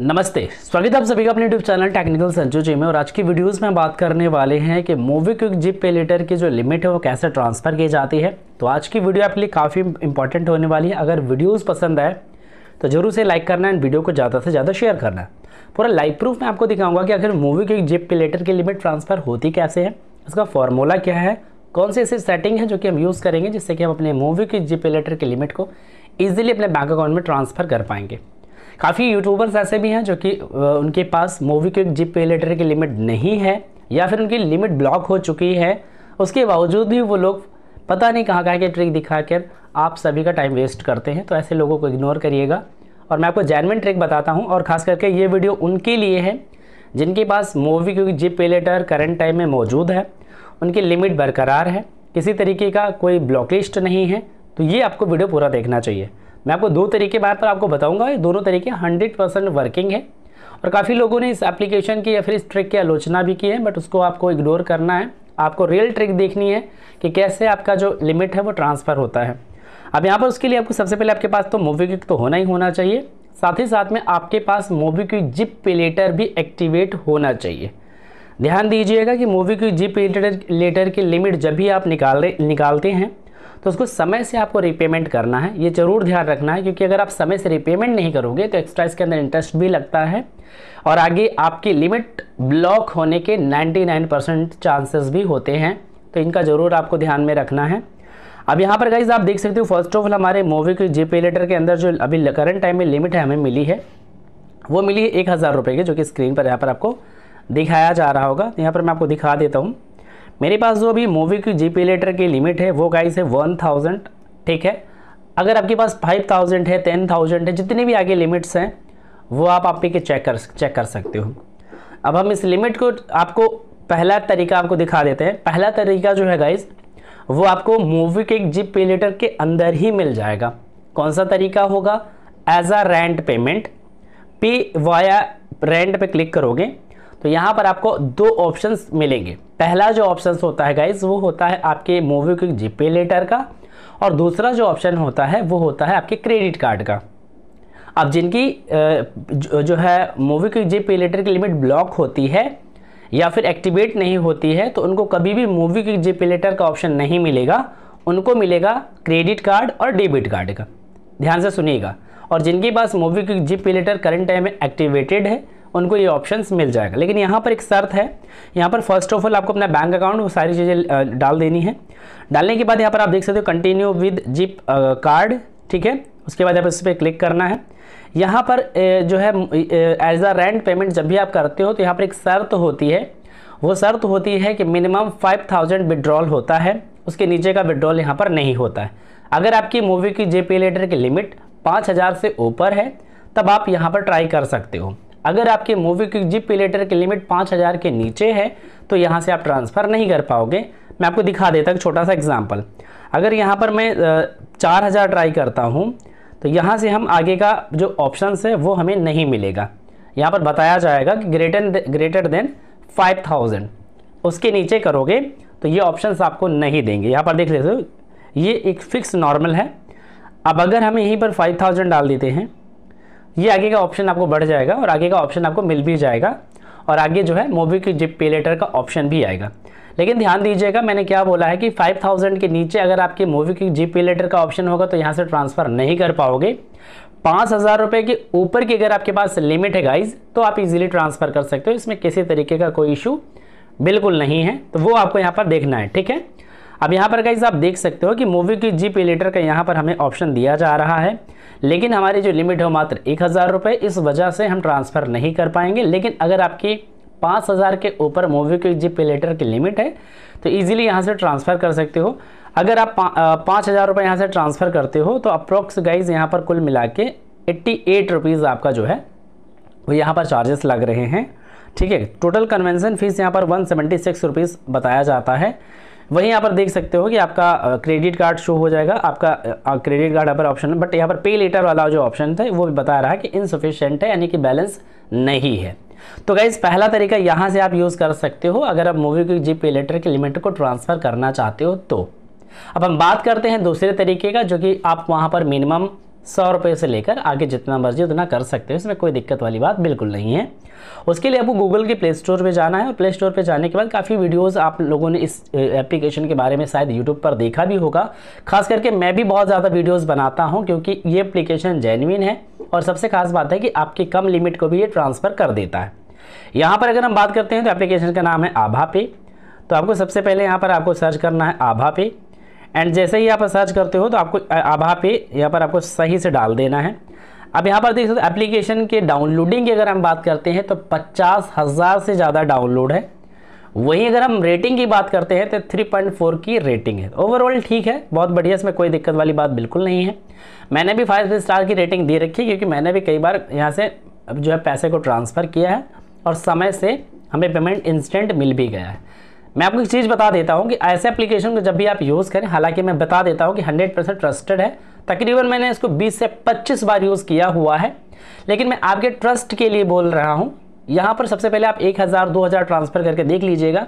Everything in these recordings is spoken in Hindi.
नमस्ते स्वागत है आप सभी का अपने YouTube channel technical Sanju ji में और आज की वीडियोस में बात करने वाले हैं कि MobiKwik zip pay later की जो लिमिट है वो कैसे ट्रांसफ़र की जाती है तो आज की वीडियो आपके लिए काफ़ी इंपॉर्टेंट होने वाली है अगर वीडियोस पसंद आए तो जरूर से लाइक करना एंड वीडियो को ज़्यादा से ज़्यादा शेयर करना है पूरा लाइव प्रूफ मैं आपको दिखाऊंगा कि अगर MobiKwik zip pay later की लिमिट ट्रांसफ़र होती कैसे है उसका फॉर्मूला क्या है कौन सी ऐसी सेटिंग है जो कि हम यूज़ करेंगे जिससे कि हम अपने MobiKwik zip pay later की लिमिट को ईजिली अपने बैंक अकाउंट में ट्रांसफ़र कर पाएंगे काफ़ी यूट्यूबर्स ऐसे भी हैं जो कि उनके पास MobiKwik zip pay later की लिमिट नहीं है या फिर उनकी लिमिट ब्लॉक हो चुकी है उसके बावजूद भी वो लोग पता नहीं कहाँ कहाँ के ट्रिक दिखा कर आप सभी का टाइम वेस्ट करते हैं तो ऐसे लोगों को इग्नोर करिएगा और मैं आपको जैनविन ट्रिक बताता हूँ और ख़ास करके ये वीडियो उनके लिए है जिनके पास मूवी क्योंकि zip pay later current time में मौजूद है उनकी लिमिट बरकरार है किसी तरीके का कोई ब्लॉकलिस्ट नहीं है तो ये आपको वीडियो पूरा देखना चाहिए मैं आपको दो तरीके बार पर आपको बताऊंगा ये दोनों तरीके 100 परसेंट वर्किंग है और काफ़ी लोगों ने इस एप्लीकेशन की या फिर इस ट्रिक की आलोचना भी की है बट उसको आपको इग्नोर करना है आपको रियल ट्रिक देखनी है कि कैसे आपका जो लिमिट है वो ट्रांसफ़र होता है अब यहाँ पर उसके लिए आपको सबसे पहले आपके पास तो मोबिक्विक तो होना ही होना चाहिए साथ ही साथ में आपके पास MobiKwik Kwik zip pay later भी एक्टिवेट होना चाहिए ध्यान दीजिएगा कि MobiKwik Kwik zip pay later की लिमिट जब भी आप निकाल निकालते हैं तो उसको समय से आपको रीपेमेंट करना है ये ज़रूर ध्यान रखना है क्योंकि अगर आप समय से रीपेमेंट नहीं करोगे तो एक्स्ट्रा इसके अंदर इंटरेस्ट भी लगता है और आगे आपकी लिमिट ब्लॉक होने के 99 परसेंट चांसेस भी होते हैं तो इनका ज़रूर आपको ध्यान में रखना है अब यहाँ पर गाइज आप देख सकते हो फर्स्ट ऑफ ऑल हमारे मूवी के जी लेटर के अंदर जो अभी करंट टाइम में लिमिट है हमें मिली है वो मिली है एक हज़ार रुपये की जो कि स्क्रीन पर यहाँ पर आपको दिखाया जा रहा होगा यहाँ पर मैं आपको दिखा देता हूँ मेरे पास जो अभी मूवी की जी लेटर की लिमिट है वो गाइस है वन थाउजेंड ठीक है अगर आपके पास फाइव थाउजेंड है टेन थाउजेंड है जितने भी आगे लिमिट्स हैं वो आप आप के चेक कर चेक कर सकते हो अब हम इस लिमिट को आपको पहला तरीका आपको दिखा देते हैं पहला तरीका जो है गाइज वो आपको मूवी के जी पे लेटर के अंदर ही मिल जाएगा कौन सा तरीका होगा एज आ रेंट पेमेंट पे वाया रेंट पे क्लिक करोगे तो यहाँ पर आपको दो ऑप्शंस मिलेंगे पहला जो ऑप्शन होता है गाइज वो होता है आपके मूवी जी पे लेटर का और दूसरा जो ऑप्शन होता है वो होता है आपके क्रेडिट कार्ड का अब जिनकी जो है मूवी क्विक जी पे लेटर की लिमिट ब्लॉक होती है या फिर एक्टिवेट नहीं होती है तो उनको कभी भी मूवी क्विक जी पे लेटर का ऑप्शन नहीं मिलेगा उनको मिलेगा क्रेडिट कार्ड और डेबिट कार्ड का ध्यान से सुनिएगा और जिनके पास मूवी क्विक जी पे लेटर करंट टाइम में एक्टिवेटेड है उनको ये ऑप्शन मिल जाएगा लेकिन यहाँ पर एक शर्त है यहाँ पर फर्स्ट ऑफ ऑल आपको अपना बैंक अकाउंट वो सारी चीज़ें डाल देनी है डालने के बाद यहाँ पर आप देख सकते हो कंटिन्यू विद जिप कार्ड ठीक है उसके बाद आप इस पर क्लिक करना है यहाँ पर जो है एज अ रेंट पेमेंट जब भी आप करते हो तो यहाँ पर एक शर्त होती है वो शर्त होती है कि मिनिमम फाइव थाउजेंड विड्रॉल होता है उसके नीचे का विड्रॉल यहाँ पर नहीं होता है अगर आपकी मूवी की जेपी लेटर की लिमिट पाँच हज़ार से ऊपर है तब आप यहाँ पर ट्राई कर सकते हो अगर आपके मूवी क्विक जिप पे के की लिमिट पाँच हज़ार के नीचे है तो यहाँ से आप ट्रांसफ़र नहीं कर पाओगे मैं आपको दिखा देता हूँ छोटा सा एग्जाम्पल अगर यहाँ पर मैं चार हज़ार ट्राई करता हूँ तो यहाँ से हम आगे का जो ऑप्शन है वो हमें नहीं मिलेगा यहाँ पर बताया जाएगा कि greater greater than five thousand उसके नीचे करोगे तो ये ऑप्शंस आपको नहीं देंगे यहाँ पर देख लेते हो ये एक फ़िक्स नॉर्मल है अब अगर हम यहीं पर फाइव थाउजेंड डाल देते हैं ये आगे का ऑप्शन आपको बढ़ जाएगा और आगे का ऑप्शन आपको मिल भी जाएगा और आगे जो है मोबी की जिप पे लेटर का ऑप्शन भी आएगा लेकिन ध्यान दीजिएगा मैंने क्या बोला है कि 5000 के नीचे अगर आपके मोबी की जिप पे लेटर का ऑप्शन होगा तो यहाँ से ट्रांसफ़र नहीं कर पाओगे पाँच हज़ार रुपये के ऊपर की अगर आपके पास लिमिट है गाइज तो आप इजीली ट्रांसफ़र कर सकते हो इसमें किसी तरीके का कोई इशू बिल्कुल नहीं है तो वो आपको यहाँ पर देखना है ठीक है अब यहाँ पर गाइज आप देख सकते हो कि मूवी की जीप लेटर का यहाँ पर हमें ऑप्शन दिया जा रहा है लेकिन हमारी जो लिमिट है मात्र एक हज़ार रुपये इस वजह से हम ट्रांसफ़र नहीं कर पाएंगे लेकिन अगर आपकी पाँच हज़ार के ऊपर मूवी की जीप लेटर की लिमिट है तो ईजिली यहाँ से ट्रांसफ़र कर सकते हो अगर आप पाँच हज़ार रुपये यहाँ से ट्रांसफ़र करते हो तो अप्रोक्स गाइज यहाँ पर कुल मिला के एट्टी एट रुपीज़ आपका जो है वो यहाँ पर चार्जेस लग रहे हैं ठीक है टोटल कन्वेंसन फ़ीस यहाँ पर वन सेवेंटी सिक्स रुपीज़ बताया जाता है वहीं यहाँ पर देख सकते हो कि आपका क्रेडिट कार्ड शो हो जाएगा आपका क्रेडिट कार्ड यहाँ पर ऑप्शन है बट यहाँ पर पे लेटर वाला जो ऑप्शन था वो भी बता रहा है कि इनसफिशेंट है यानी कि बैलेंस नहीं है तो गाइज पहला तरीका यहाँ से आप यूज़ कर सकते हो अगर आप मूवी की जी पे लेटर के लिमिट को ट्रांसफ़र करना चाहते हो तो अब हम बात करते हैं दूसरे तरीके का जो कि आप वहाँ पर मिनिमम सौ रुपये से लेकर आगे जितना मर्जी उतना कर सकते हो इसमें कोई दिक्कत वाली बात बिल्कुल नहीं है उसके लिए आपको गूगल के प्ले स्टोर पर जाना है और प्ले स्टोर पर जाने के बाद काफ़ी वीडियोज़ आप लोगों ने इस एप्लीकेशन के बारे में शायद यूट्यूब पर देखा भी होगा खास करके मैं भी बहुत ज़्यादा वीडियोज़ बनाता हूँ क्योंकि ये एप्लीकेशन जेनविन है और सबसे खास बात है कि आपकी कम लिमिट को भी ये ट्रांसफ़र कर देता है यहाँ पर अगर हम बात करते हैं तो एप्लीकेशन का नाम है आभा पे तो आपको सबसे पहले यहाँ पर आपको सर्च करना है आभा पे एंड जैसे ही आप सर्च करते हो तो आपको आभा पे यहाँ पर आपको सही से डाल देना है अब यहाँ पर देख सकते एप्लीकेशन के डाउनलोडिंग की अगर हम बात करते हैं तो पचास हज़ार से ज़्यादा डाउनलोड है वहीं अगर हम रेटिंग की बात करते हैं तो 3.4 की रेटिंग है ओवरऑल ठीक है बहुत बढ़िया इसमें कोई दिक्कत वाली बात बिल्कुल नहीं है मैंने भी फाइव स्टार की रेटिंग दे रखी है क्योंकि मैंने भी कई बार यहाँ से जो है पैसे को ट्रांसफ़र किया है और समय से हमें पेमेंट इंस्टेंट मिल भी गया है मैं आपको एक चीज़ बता देता हूँ कि ऐसे एप्लीकेशन को जब भी आप यूज़ करें हालांकि मैं बता देता हूँ कि 100 परसेंट ट्रस्टेड है तकरीबन मैंने इसको 20 से 25 बार यूज़ किया हुआ है लेकिन मैं आपके ट्रस्ट के लिए बोल रहा हूँ यहाँ पर सबसे पहले आप एक हज़ार दो हज़ार ट्रांसफ़र करके देख लीजिएगा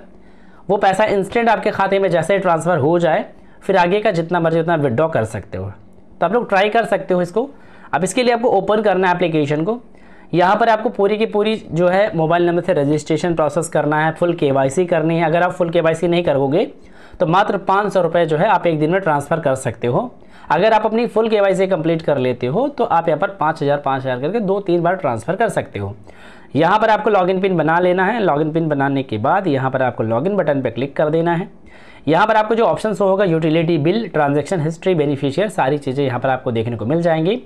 वो पैसा इंस्टेंट आपके खाते में जैसे ही ट्रांसफ़र हो जाए फिर आगे का जितना मर्जी उतना विदड्रॉ कर सकते हो तो आप लोग ट्राई कर सकते हो इसको अब इसके लिए आपको ओपन करना है एप्लीकेशन को यहाँ पर आपको पूरी की पूरी जो है मोबाइल नंबर से रजिस्ट्रेशन प्रोसेस करना है फुल केवाईसी करनी है अगर आप फुल केवाईसी नहीं करोगे तो मात्र पाँच सौ रुपये जो है आप एक दिन में ट्रांसफ़र कर सकते हो अगर आप अपनी फुल के वाई कंप्लीट कर लेते हो तो आप यहाँ पर पाँच हज़ार पाँच हज़ार करके दो तीन बार ट्रांसफ़र कर सकते हो यहाँ पर आपको लॉगिन पिन बना लेना है लॉगिन पिन बनाने के बाद यहाँ पर आपको लॉगिन बटन पर क्लिक कर देना है यहाँ पर आपको जो ऑप्शन शो होगा utility bill transaction history beneficiary सारी चीज़ें यहाँ पर आपको देखने को मिल जाएंगी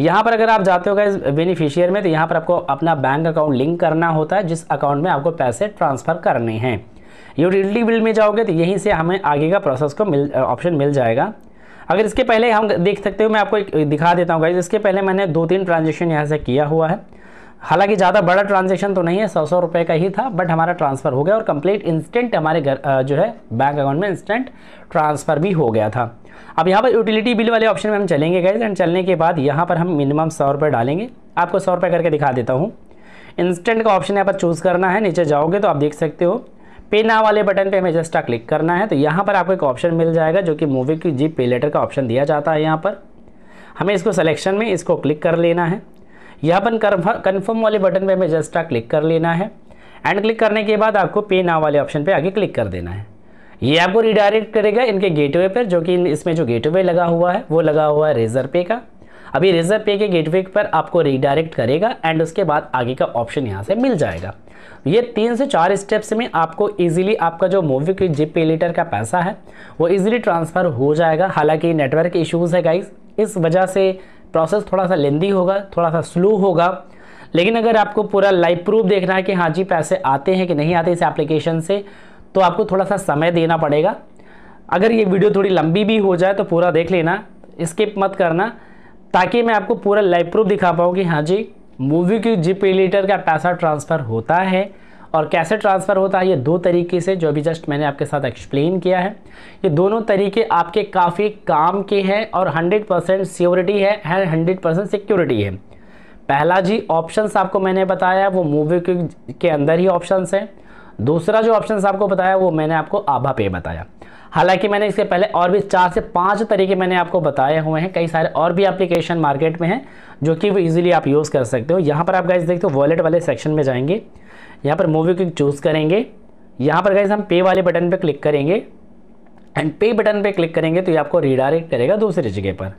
यहाँ पर अगर आप जाते होगा इस बेनिफिशियर में तो यहाँ पर आपको अपना बैंक अकाउंट लिंक करना होता है जिस अकाउंट में आपको पैसे ट्रांसफ़र करने हैं यूटिलिटी बिल में जाओगे तो यहीं से हमें आगे का प्रोसेस को मिल ऑप्शन मिल जाएगा अगर इसके पहले हम देख सकते हो मैं आपको दिखा देता हूँ गाइज इसके पहले मैंने दो तीन ट्रांजेक्शन यहाँ से किया हुआ है हालांकि ज़्यादा बड़ा ट्रांजेक्शन तो नहीं है सौ सौ रुपये का ही था बट हमारा ट्रांसफ़र हो गया और कंप्लीट इंस्टेंट हमारे घर जो है बैंक अकाउंट में इंस्टेंट ट्रांसफ़र भी हो गया था अब यहाँ पर यूटिलिटी बिल वाले ऑप्शन में हम चलेंगे गए एंड चलने के बाद यहाँ पर हम मिनिमम सौ रुपये डालेंगे आपको सौ रुपये करके दिखा देता हूँ इंस्टेंट का ऑप्शन यहाँ पर चूज़ करना है नीचे जाओगे तो आप देख सकते हो पे ना वाले बटन पे हमें जस्टा क्लिक करना है तो यहाँ पर आपको एक ऑप्शन मिल जाएगा जो कि मूवी की जी पे लेटर का ऑप्शन दिया जाता है यहाँ पर हमें इसको सिलेक्शन में इसको क्लिक कर लेना है यहाँ पर कन्फर्म वाले बटन पर हमें जस्ट क्लिक कर लेना है एंड क्लिक करने के बाद आपको पे नाव वाले ऑप्शन पे आगे क्लिक कर देना है ये आपको रिडायरेक्ट करेगा इनके गेटवे पर जो कि इसमें जो गेटवे लगा हुआ है वो लगा हुआ है रेजर पे का अभी रेजर पे के गेटवे पर आपको रिडायरेक्ट करेगा एंड उसके बाद आगे का ऑप्शन यहाँ से मिल जाएगा ये तीन से चार स्टेप्स में आपको इजीली आपका जो मूवी की जिप पे लीटर का पैसा है वो इजीली ट्रांसफ़र हो जाएगा हालांकि नेटवर्क इशूज है गाइज इस वजह से प्रोसेस थोड़ा सा लेंदी होगा थोड़ा सा स्लो होगा लेकिन अगर आपको पूरा लाइव प्रूफ देखना है कि हाँ जी पैसे आते हैं कि नहीं आते इस एप्लीकेशन से तो आपको थोड़ा सा समय देना पड़ेगा अगर ये वीडियो थोड़ी लंबी भी हो जाए तो पूरा देख लेना स्किप मत करना ताकि मैं आपको पूरा लाइव प्रूफ दिखा पाऊँ कि हाँ जी मूवी की जी पे लीटर का पैसा ट्रांसफ़र होता है और कैसे ट्रांसफ़र होता है ये दो तरीके से जो भी जस्ट मैंने आपके साथ एक्सप्लेन किया है ये दोनों तरीके आपके काफ़ी काम के हैं और 100 परसेंट सिक्योरिटी है एंड हंड्रेड परसेंट सिक्योरिटी है पहला जी ऑप्शंस आपको मैंने बताया वो मूवी के अंदर ही ऑप्शंस हैं दूसरा जो ऑप्शन आपको बताया वो मैंने आपको आभा पे बताया हालांकि मैंने इसके पहले और भी चार से पांच तरीके मैंने आपको बताए हुए हैं कई सारे और भी एप्लीकेशन मार्केट में हैं जो कि वो इजीली आप यूज़ कर सकते हो यहाँ पर आप गाइज देखते हो वॉलेट वाले सेक्शन में जाएंगे यहाँ पर मूवी क्विक चूज़ करेंगे यहाँ पर गाइज हम पे वाले बटन पर क्लिक करेंगे एंड पे बटन पर क्लिक करेंगे तो ये आपको रीडायरेक्ट करेगा दूसरी जगह पर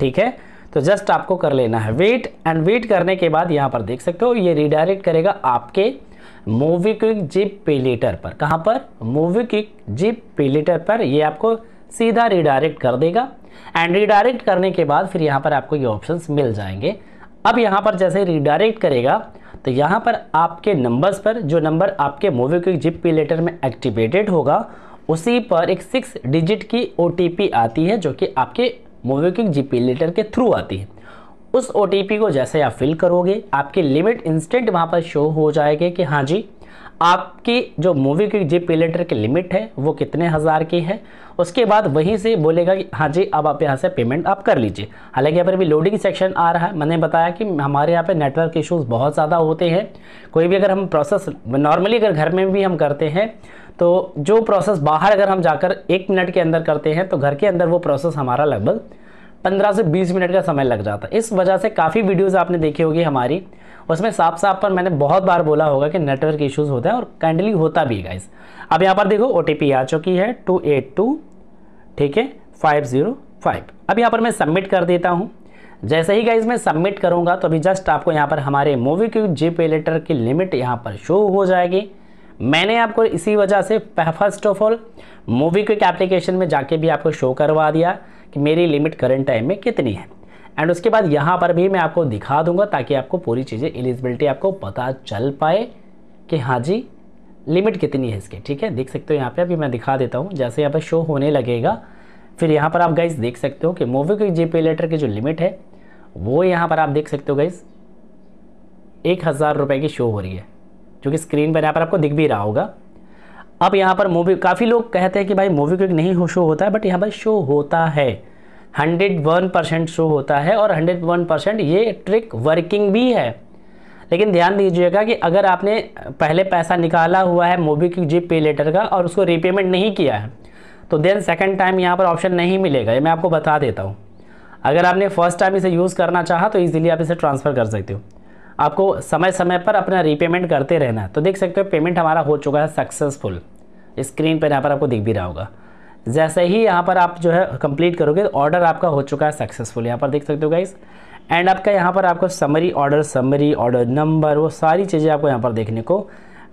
ठीक है तो जस्ट आपको कर लेना है वेट एंड वेट करने के बाद यहाँ पर देख सकते हो ये रिडायरेक्ट करेगा आपके MobiKwik zip pay later पर कहाँ पर MobiKwik zip pay later पर ये आपको सीधा रिडायरेक्ट कर देगा एंड रिडायरेक्ट करने के बाद फिर यहाँ पर आपको ये ऑप्शंस मिल जाएंगे अब यहाँ पर जैसे रिडायरेक्ट करेगा तो यहाँ पर आपके नंबर्स पर जो नंबर आपके MobiKwik zip pay later में एक्टिवेटेड होगा उसी पर एक सिक्स डिजिट की ओ आती है जो कि आपके MobiKwik zip pay later के थ्रू आती है उस ओ को जैसे आप फिल करोगे आपकी लिमिट इंस्टेंट वहाँ पर शो हो जाएगी कि हाँ जी आपकी जो मूवी की पी लेटर की लिमिट है वो कितने हज़ार की है उसके बाद वहीं से बोलेगा कि हाँ जी अब आप यहाँ से पेमेंट आप कर लीजिए हालांकि यहाँ पर भी लोडिंग सेक्शन आ रहा है मैंने बताया कि हमारे यहाँ पे नेटवर्क इश्यूज़ बहुत ज़्यादा होते हैं कोई भी अगर हम प्रोसेस नॉर्मली अगर घर में भी हम करते हैं तो जो प्रोसेस बाहर अगर हम जाकर एक मिनट के अंदर करते हैं तो घर के अंदर वो प्रोसेस हमारा लगभग पंद्रह से बीस मिनट का समय लग जाता है इस वजह से काफ़ी वीडियोज़ आपने देखी होगी हमारी उसमें साफ साफ पर मैंने बहुत बार बोला होगा कि नेटवर्क इश्यूज़ होता है और काइंडली होता भी है गाइस अब यहाँ पर देखो ओ आ चुकी है टू एट टू ठीक है फाइव ज़ीरो फाइव अब यहाँ पर मैं सबमिट कर देता हूँ जैसे ही गाइज मैं सबमिट करूँगा तो अभी जस्ट आपको यहाँ पर हमारे मूवी की जिप लेटर की लिमिट यहाँ पर शो हो जाएगी मैंने आपको इसी वजह से first of all MobiKwik application में जाके भी आपको शो करवा दिया कि मेरी लिमिट करंट टाइम में कितनी है एंड उसके बाद यहाँ पर भी मैं आपको दिखा दूंगा ताकि आपको पूरी चीज़ें एलिजिबिलिटी आपको पता चल पाए कि हाँ जी लिमिट कितनी है इसकी ठीक है देख सकते हो यहाँ पे अभी मैं दिखा देता हूँ जैसे यहाँ पर शो होने लगेगा फिर यहाँ पर आप गाइज देख सकते हो कि मोवी के जी लेटर की जो लिमिट है वो यहाँ पर आप देख सकते हो गाइज एक हज़ार रुपये की शो हो रही है जो कि स्क्रीन पर यहाँ पर आपको दिख भी रहा होगा अब यहाँ पर मूवी काफ़ी लोग कहते हैं कि भाई मूवी क्विक नहीं हो शो होता है बट यहाँ पर शो होता है हंड्रेड वन परसेंट शो होता है और हंड्रेड वन परसेंट ये ट्रिक वर्किंग भी है लेकिन ध्यान दीजिएगा कि अगर आपने पहले पैसा निकाला हुआ है मूवी क्विक जी पे लेटर का और उसको रीपेमेंट नहीं किया है तो देन सेकेंड टाइम यहाँ पर ऑप्शन नहीं मिलेगा ये मैं आपको बता देता हूँ अगर आपने फर्स्ट टाइम इसे यूज़ करना चाहा तो ईजिली आप इसे ट्रांसफ़र कर सकते हो आपको समय समय पर अपना रीपेमेंट करते रहना है तो देख सकते हो पेमेंट हमारा हो चुका है सक्सेसफुल स्क्रीन पर यहाँ पर आपको दिख भी रहा होगा जैसे ही यहाँ पर आप जो है कंप्लीट करोगे ऑर्डर आपका हो चुका है सक्सेसफुल यहाँ पर देख सकते हो गाइस एंड आपका यहाँ पर आपको summary order summary order number वो सारी चीज़ें आपको यहाँ पर देखने को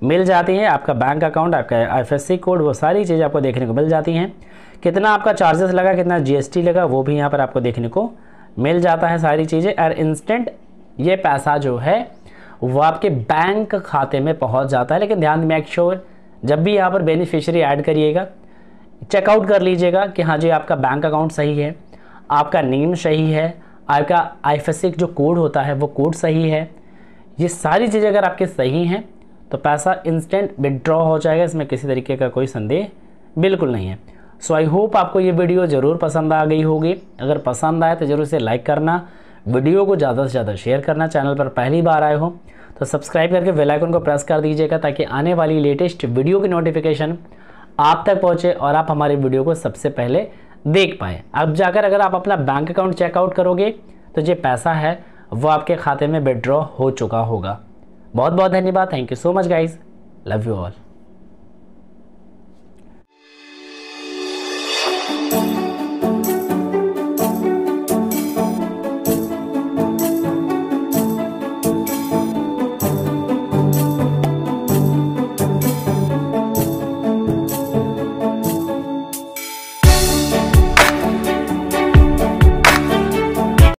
मिल जाती हैं आपका बैंक अकाउंट आपका आईएफएससी कोड वो सारी चीज़ें आपको देखने को मिल जाती हैं कितना आपका चार्जेस लगा कितना जीएसटी लगा वो भी यहाँ पर आपको देखने को मिल जाता है सारी चीज़ें और इंस्टेंट ये पैसा जो है वो आपके बैंक खाते में पहुंच जाता है लेकिन ध्यान मेक श्योर जब भी यहाँ पर बेनिफिशियरी ऐड करिएगा चेकआउट कर लीजिएगा कि हाँ जी आपका बैंक अकाउंट सही है आपका नेम सही है आपका आई जो कोड होता है वो कोड सही है ये सारी चीज़ें अगर आपके सही हैं तो पैसा इंस्टेंट विदड्रॉ हो जाएगा इसमें किसी तरीके का कोई संदेह बिल्कुल नहीं है सो आई होप आपको ये वीडियो ज़रूर पसंद आ गई होगी अगर पसंद आए तो ज़रूर इसे लाइक करना वीडियो को ज़्यादा से ज़्यादा शेयर करना चैनल पर पहली बार आए हो तो सब्सक्राइब करके बेल आइकन को प्रेस कर दीजिएगा ताकि आने वाली लेटेस्ट वीडियो की नोटिफिकेशन आप तक पहुँचे और आप हमारे वीडियो को सबसे पहले देख पाए अब जाकर अगर आप अपना बैंक अकाउंट चेकआउट करोगे तो जो पैसा है वो आपके खाते में विड्रॉ हो चुका होगा बहुत बहुत धन्यवाद thank you so much guys love you all